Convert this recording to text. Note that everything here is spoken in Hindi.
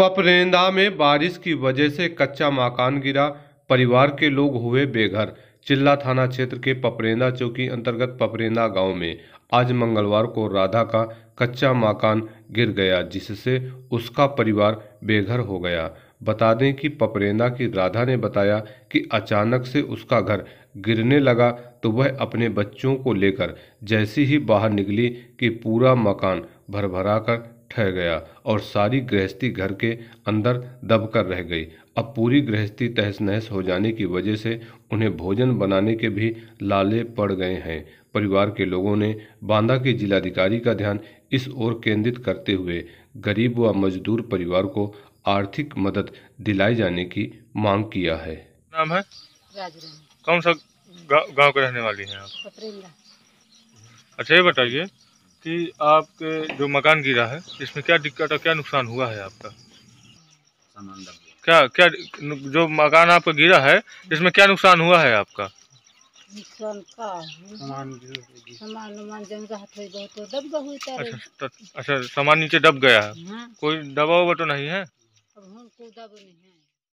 पपरेंदा में बारिश की वजह से कच्चा मकान गिरा परिवार के लोग हुए बेघर चिल्ला थाना क्षेत्र के पपरेंदा चौकी अंतर्गत पपरेंदा गांव में आज मंगलवार को राधा का कच्चा मकान गिर गया जिससे उसका परिवार बेघर हो गया बता दें कि पपरेंदा की राधा ने बताया कि अचानक से उसका घर गिरने लगा तो वह अपने बच्चों को लेकर जैसी ही बाहर निकली कि पूरा मकान भरभरा कर ठह गया और सारी गृहस्थी घर के अंदर दबकर रह गई अब पूरी गृहस्थी तहस नहस हो जाने की वजह से उन्हें भोजन बनाने के भी लाले पड़ गए हैं परिवार के लोगों ने बांदा के जिलाधिकारी का ध्यान इस ओर केंद्रित करते हुए गरीब व मजदूर परिवार को आर्थिक मदद दिलाए जाने की मांग किया है नाम है कौन सा गांव के रहने वाली हैं आप अच्छा ये बताइए कि आपके जो मकान गिरा है इसमें क्या दिक्कत और क्या नुकसान हुआ है आपका क्या क्या जो मकान आपका गिरा है इसमें क्या नुकसान हुआ है आपका तो अच्छा तो, अच्छा सामान नीचे दब गया है हाँ। कोई दबा हुआ तो नहीं है